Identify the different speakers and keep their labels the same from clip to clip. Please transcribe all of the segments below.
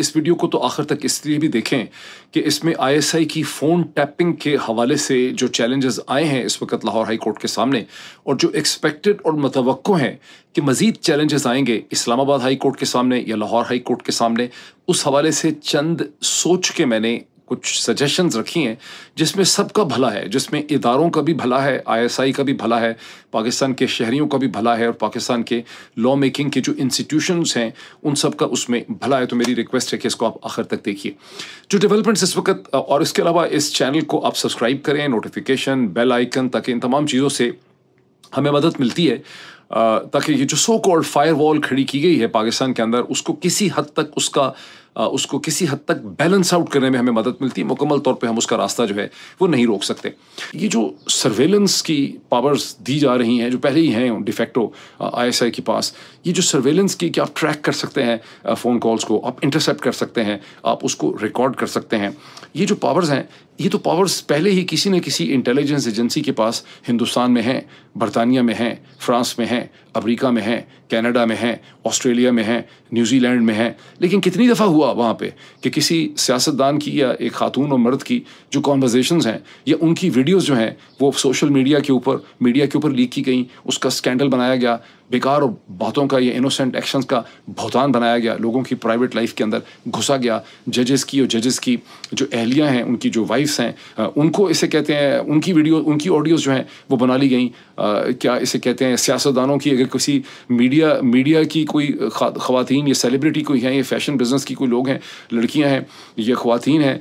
Speaker 1: इस वीडियो को तो आखिर तक इसलिए भी देखें कि इसमें आईएसआई की फ़ोन टैपिंग के हवाले से जो चैलेंजेस आए हैं इस वक्त लाहौर हाई कोर्ट के सामने और जो एक्सपेक्टेड और मतवक़ हैं कि मज़ीद चैलेंजेस आएंगे इस्लामाबाद हाई कोर्ट के सामने या लाहौर हाई कोर्ट के सामने उस हवाले से चंद सोच के मैंने कुछ सजेशंस रखी हैं जिसमें सबका भला है जिसमें इदारों का भी भला है आईएसआई का भी भला है पाकिस्तान के शहरीों का भी भला है और पाकिस्तान के लॉ मेकिंग के जो इंस्टीट्यूशंस हैं उन सब का उसमें भला है तो मेरी रिक्वेस्ट है कि इसको आप आखिर तक देखिए जो डेवलपमेंट्स इस वक्त और इसके अलावा इस चैनल को आप सब्सक्राइब करें नोटिफिकेशन बेल आइकन ताकि इन तमाम चीज़ों से हमें मदद मिलती है ताकि ये जो सो कॉल्ड फायर वॉल खड़ी की गई है पाकिस्तान के अंदर उसको किसी हद तक उसका उसको किसी हद तक बैलेंस आउट करने में हमें मदद मिलती है मुकम्मल तौर पर हम उसका रास्ता जो है वो नहीं रोक सकते ये जो सर्वेलेंस की पावर्स दी जा रही हैं जो पहले ही हैं डिफेक्टो आई के पास ये जो सर्वेलेंस की कि आप ट्रैक कर सकते हैं फ़ोन कॉल्स को आप इंटरसेप्ट कर सकते हैं आप उसको रिकॉर्ड कर सकते हैं ये जो पावर्स हैं ये तो पावर्स पहले ही किसी न किसी इंटेलिजेंस एजेंसी के पास हिंदुस्तान में हैं बरतानिया में हैं फ्रांस में हैं अमरीका में हैं कैनेडा में हैं ऑस्ट्रेलिया में हैं न्यूजीलैंड में हैं लेकिन कितनी दफ़ा हुआ हुआ वहाँ पे कि किसी सियासतदान की या एक खातून और मर्द की जो कॉन्वर्जेशन हैं या उनकी वीडियोज़ जो हैं वो सोशल मीडिया के ऊपर मीडिया के ऊपर लीक की गई उसका स्कैंडल बनाया गया बेकार और बातों का या इनोसेंट एक्शंस का भुगतान बनाया गया लोगों की प्राइवेट लाइफ के अंदर घुसा गया जजेस की और जजेस की जो एहलियाँ हैं उनकी जो वाइफ्स हैं उनको इसे कहते हैं उनकी वीडियो उनकी ऑडियोज़ जो हैं वो बना ली गई क्या इसे कहते हैं सियासतदानों की अगर किसी मीडिया मीडिया की कोई खातन या सेलिब्रिटी कोई है या फैशन बिज़नेस की कोई लोग हैं लड़कियाँ हैं या खुवान हैं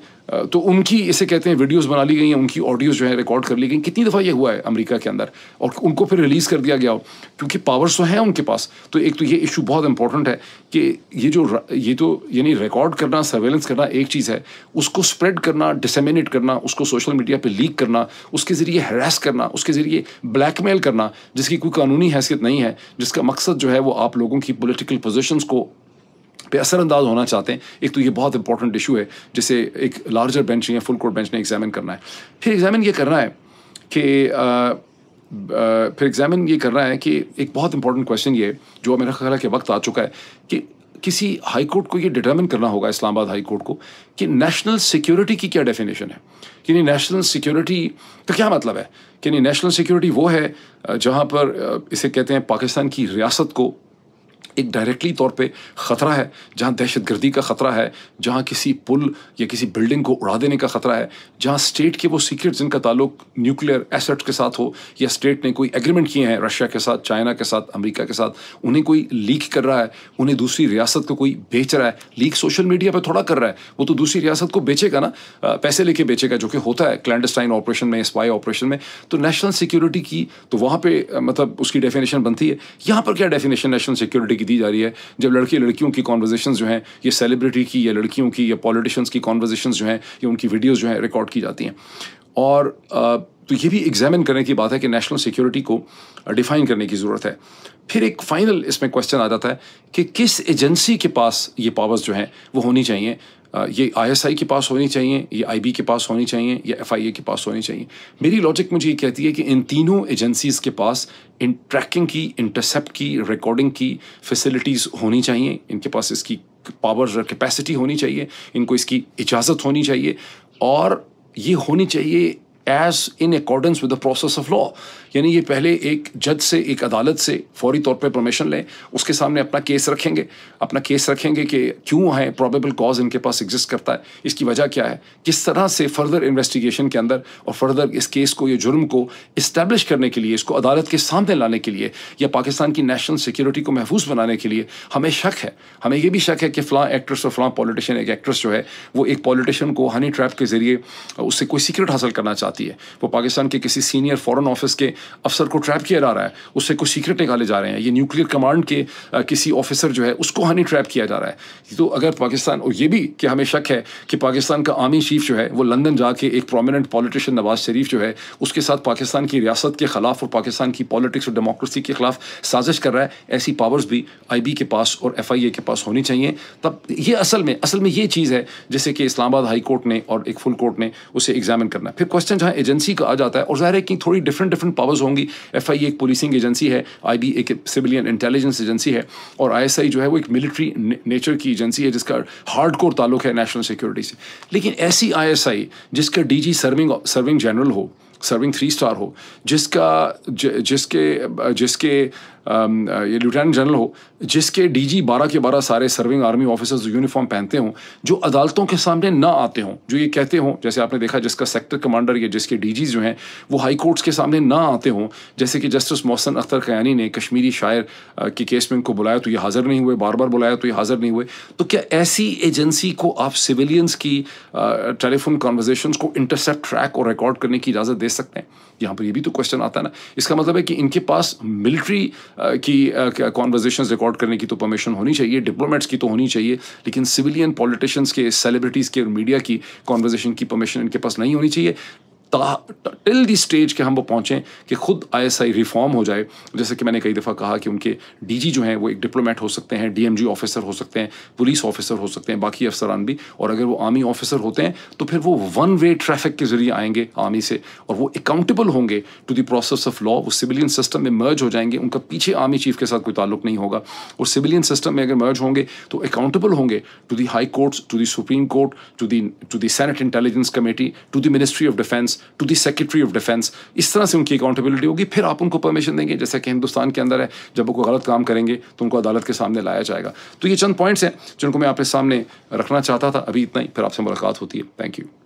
Speaker 1: तो उनकी इसे कहते हैं वीडियोस बना ली गई हैं उनकी ऑडियोज जो है रिकॉर्ड कर ली गई कितनी दफ़ा ये हुआ है अमेरिका के अंदर और उनको फिर रिलीज़ कर दिया गया हो क्योंकि पावर्स तो हैं उनके पास तो एक तो ये इशू बहुत इंपॉर्टेंट है कि ये जो ये तो यानी रिकॉर्ड करना सर्वेलेंस करना एक चीज़ है उसको स्प्रेड करना डिसमिनेट करना उसको सोशल मीडिया पर लीक करना उसके ज़रिए हरास करना उसके ज़रिए ब्लैकमेल करना जिसकी कोई कानूनी हैसियत नहीं है जिसका मकसद जो है वो आप लोगों की पोलिटिकल पोजिशन को पे असरअंदाज होना चाहते हैं एक तो ये बहुत इंपॉर्टेंट इशू है जिसे एक लार्जर बेंच या फुल कोर्ट बेंच ने एग्जामिन करना है फिर एग्जामिन ये करना है कि फिर एग्जामिन ये करना है कि एक बहुत इंपॉर्टेंट क्वेश्चन ये जो मेरा ख्याल है कि वक्त आ चुका है कि किसी हाई कोर्ट को ये डिटर्मिन करना होगा इस्लामाबाद हाई कोर्ट को कि नेशनल सिक्योरिटी की क्या डेफिनेशन है कि नहीं नेशनल सिक्योरिटी का क्या मतलब है कि नहीं नेशनल सिक्योरिटी वो है जहाँ पर इसे कहते हैं पाकिस्तान की रियासत को एक डायरेक्टली तौर पे ख़तरा है जहाँ दहशतगर्दी का ख़तरा है जहाँ किसी पुल या किसी बिल्डिंग को उड़ा देने का ख़तरा है जहाँ स्टेट के वो सीक्रेट जिनका ताल्लुक न्यूक्लियर एसेट्स के साथ हो या स्टेट ने कोई एग्रीमेंट किए हैं रशिया के साथ चाइना के साथ अमरीका के साथ उन्हें कोई लीक कर रहा है उन्हें दूसरी रियासत को कोई बेच रहा है लीक सोशल मीडिया पर थोड़ा कर रहा है वो तो दूसरी रियासत को बेचेगा ना पैसे लेके बेचेगा जो कि होता है क्लैंडस्टाइन ऑपरेशन में स्पाई ऑपरेशन में तो नेशनल सिक्योरिटी की तो वहाँ पर मतलब उसकी डेफिनेशन बनती है यहाँ पर क्या डेफिनेशन नेशनल सिक्योरिटी की दी जा रही है जब लड़के लड़कियों की कॉन्वर्जेशन जो हैं ये सेलिब्रिटी की या लड़कियों की या पॉलिटिशन्स की कॉन्वर्जेशन जो हैं या उनकी वीडियोज़ जो हैं रिकॉर्ड की जाती हैं और तो ये भी एग्जामिन करने की बात है कि नेशनल सिक्योरिटी को डिफाइन करने की ज़रूरत है फिर एक फाइनल इसमें क्वेश्चन आ जाता है कि किस एजेंसी के पास ये पावर्स जो हैं वो होनी चाहिए ये आईएसआई के पास होनी चाहिए ये आईबी के पास होनी चाहिए या एफआईए के पास होनी चाहिए मेरी लॉजिक मुझे ये कहती है कि इन तीनों एजेंसीज़ के पास इन ट्रैकिंग की इंटरसेप्ट की रिकॉर्डिंग की फैसिलिटीज़ होनी चाहिए इनके पास इसकी पावर कैपेसिटी होनी चाहिए इनको इसकी इजाज़त होनी चाहिए और ये होनी चाहिए as in accordance with the process of law यानी ये पहले एक जज से एक अदालत से फौरी तौर पे परमिशन लें उसके सामने अपना केस रखेंगे अपना केस रखेंगे कि क्यों है प्रॉबेबल कॉज इनके पास एग्जिस्ट करता है इसकी वजह क्या है किस तरह से फर्दर इन्वेस्टिगेशन के अंदर और फर्दर इस केस को या जुर्म को इस्टेब्लिश करने के लिए इसको अदालत के सामने लाने के लिए या पाकिस्तान की नेशनल सिक्योरिटी को महफूज बनाने के लिए हमें शक है हमें यह भी शक है कि फ़लाँ एक्ट्रेस और फ़लाँ पॉलिटिशियन एक एक्ट्रेस जो है वो एक पॉलिटिशियन को हनी ट्रैप के ज़रिए उससे कोई सीक्रेट हासिल करना चाहते आती है वो पाकिस्तान के किसी सीनियर फॉरेन ऑफिस के अफसर को ट्रैप किया जा रहा है उससे कुछ सीक्रेट निकाले जा रहे हैं ये न्यूक्लियर कमांड के आ, किसी ऑफिसर जो है उसको हनी ट्रैप किया जा रहा है तो अगर पाकिस्तान और ये भी कि हमें शक है कि पाकिस्तान का आर्मी चीफ जो है वो लंदन जाके एक प्रोमिनेंट पॉलिटिशियन नवाज शरीफ जो है उसके साथ पाकिस्तान की रियासत के खिलाफ और पाकिस्तान की पॉलिटिक्स और डेमोक्रेसी के खिलाफ साजिश कर रहा है ऐसी पावर्स भी आई के पास और एफ के पास होनी चाहिए तब ये असल में असल में ये चीज़ है जैसे कि इस्लामाबाद हाई कोर्ट ने और एक फुल कोर्ट ने उसे एग्जामिन करना फिर क्वेश्चन जहाँ एजेंसी का आ जाता है और ज़ाहिर है कि थोड़ी डिफरेंट डिफरेंट पावर्स होंगी एफ एक पुलिसिंग एजेंसी है आई बी एक सिविलियन इंटेलिजेंस एजेंसी है और आई जो है वो एक मिलिट्री नेचर की एजेंसी है जिसका हार्ड कोर ताल्लुक है नेशनल सिक्योरिटी से लेकिन ऐसी आई आई जिसका D G serving serving general हो सर्विंग थ्री स्टार हो जिसका ज, जिसके जिसके ये लेफ्टिनेंट जनरल हो जिसके डीजी बारह के बारह सारे सर्विंग आर्मी ऑफिसर्स यूनिफॉर्म पहनते हों जो अदालतों के सामने ना आते हों जो ये कहते हों जैसे आपने देखा जिसका सेक्टर कमांडर या जिसके डी जो हैं वो हाई कोर्ट्स के सामने ना आते हों जैसे कि जस्टिस मोहसन अख्तर कयानी ने कश्मीरी शायर uh, के केस में उनको बुलाया तो ये हाज़िर नहीं हुए बार बार बुलाया तो ये हाज़िर नहीं हुए तो क्या ऐसी एजेंसी को आप सिविलियंस की टेलीफोन uh, कॉन्वर्जेशन को इंटरसेप्ट ट्रैक और रिकॉर्ड करने की इजाज़त दे भेज सकते हैं यहाँ पर ये भी तो क्वेश्चन आता है ना इसका मतलब है कि इनके पास मिलिट्री की कॉन्वर्जेशन रिकॉर्ड करने की तो परमिशन होनी चाहिए डिप्लोमेट्स की तो होनी चाहिए लेकिन सिविलियन पॉलिटिशियंस के सेलिब्रिटीज़ के और मीडिया की कॉन्वर्जेशन की परमिशन इनके पास नहीं होनी चाहिए टिल दी स्टेज के हम वो पहुँचें कि खुद आईएसआई रिफॉर्म हो जाए जैसे कि मैंने कई दफ़ा कहा कि उनके डीजी जो हैं वो एक डिप्लोमेट हो सकते हैं डीएमजी ऑफिसर हो सकते हैं पुलिस ऑफिसर हो सकते हैं बाकी अफसरान भी और अगर वो आर्मी ऑफिसर होते हैं तो फिर वो वन वे ट्रैफिक के जरिए आएंगे आर्मी से और वो अकाउंटेबल होंगे to the process of law वो सिविलियन सिस्टम में मर्ज हो जाएंगे उनका पीछे आर्मी चीफ के साथ कोई ताल्लुक नहीं होगा और सिविलियन सिस्टम में अगर मर्ज होंगे तो अकाउंटेबल होंगे to the high courts to the supreme court to the to the senate intelligence committee to the ministry of defence to the secretary of defence इस तरह से उनकी अकाउंटेबिलिटी होगी फिर आप उनको परमिशन देंगे जैसे कि हिंदुस्तान के अंदर है जब वो गलत काम करेंगे तो उनको अदालत के सामने लाया जाएगा तो ये चंद पॉइंट्स हैं जिनको मैं आपके सामने रखना चाहता था अभी इतना ही फिर आपसे मुलाकात होती है थैंक यू